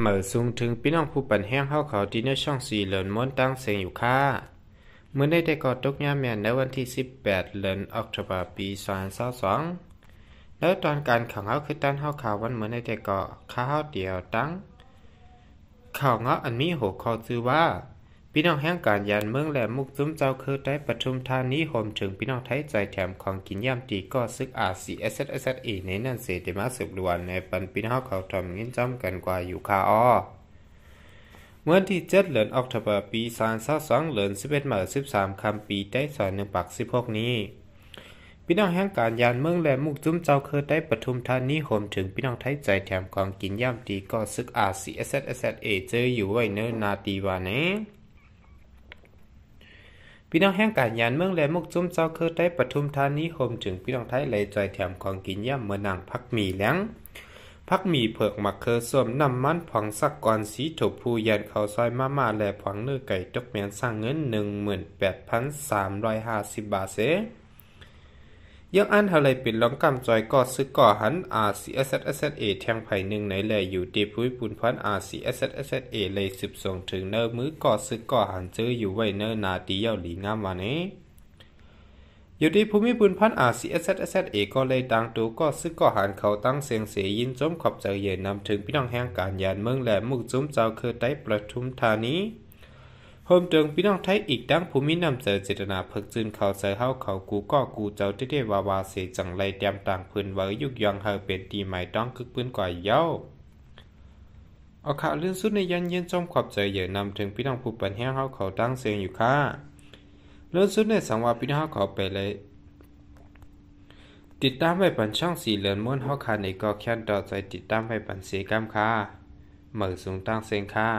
เมื่อสูงถึงพี่น้องผู้ปันแห้งเข้าเขาที่ในช่องสี่เหลินม้วนตั้งเสียงอยู่ค่า เมื่อได้ได้กอดตกยามแมนในวันที่ 18เหลินออกตุลาปี2022แล้วตอนการขังเขาคือตั้งเข้าข่าววันเมื่อได้ได้กอข้าวเดียวตั้ง ข่าวเงาะอันมีหัวข้อชื่อว่าพี่น้องแห่งการยานเมืองและมุกซุ้มเจ้าคือได้ประชุมทานนี้โหมถึงพี่น้องไทยใจแถมของกินย่ำตีก็ซึกอาซีเอสเอสเอในนั่นเสดมาสืบดวนในปันพี่น้องเขาทำเงินจำกันกว่าอยู่คาอ้อเมื่อที่เจ็ดเหลือนออกทบปีสามเศร้าสองเหลือนสิบเอ็ดหมาสิบสามคำปีได้สอนหนึ่งปักสิบหกนี้พี่น้องแห่งการยานเมืองและมุกจุ้มเจ้าเคยได้ประทุมทานนี้โหมถึงพี่น้องไทยใจแถมของกินย่ำตีก็ซึกอาซีเอสเอสเอเจออยู่ไว้เนินนาตีวานี้พี่น้องแห่งการยานเมืองและมุกจุ้มเจ้าคือได้ปทุมธานีโฮมถึงพี่น้องไทยไหลจอยแถมของกินย่ำเมื่อนางพักมีแล้งพักมีเผือกมักเคอส้วมน้ำมันผองสักก่อนสีถูกผู้ยันเขาซอยมาม่าและผองเนื้อไก่ตกเมียนสร้างเงินหนึ่งหมื่นแปดพันสามร้อยห้าสิบบาทเสยังอันทะเลปิดลองกำจอยกอดซึกก่อหันออาสเอสเอแทงไผ่หนึ่งไหนหล่อยู่ตีพุ้ยปุ่นพันอาซีเอสเอเลยสืบส่งถึงเนอมือกอดซึกก่อหันเจออยู่ไว้เนอนาตีเยาหลีงามวันนี้อยู่ที่ภูมิปุนพันอาซีเอสเอสเอก็เลยตั้งตัวก็ซึกก็หันเขาตั้งเสียงเสียยินจมขอบใจเย็นนำถึงพี่น้องแห่งการยานเมืองแหลมมุกจุ้มเจ้าคือไต้ประทุมธานีโฮมจึงพี่น้องไทยอีกดัง ภูมินำเสนอเจตนาเพิกจืนเขาเส่เฮาเขากูก็กูเจ้าที่ได้วาวาเสจังไรเตรียมต่างพื้นไว้ยุกยองเฮาเป็นตีใหม่ต้องคึกพื้นกว่าเย้า เอาข่าวเรื่องสุดในยันเย็นจอมขอบใจเยอะนำถึงพี่น้องผู้ปันแห้งเฮาเขาตั้งเสียงอยู่ค่ะ เรื่องสุดในสังวาพี่น้องเาเขาไปเลย ติดตามไปปันช่องสี่เหลือนม้วนเฮาคาในก็แค้นต่อใจติดตามไปปันเสก้ามค่ะเหมือสูงตั้งเสียงค่ะ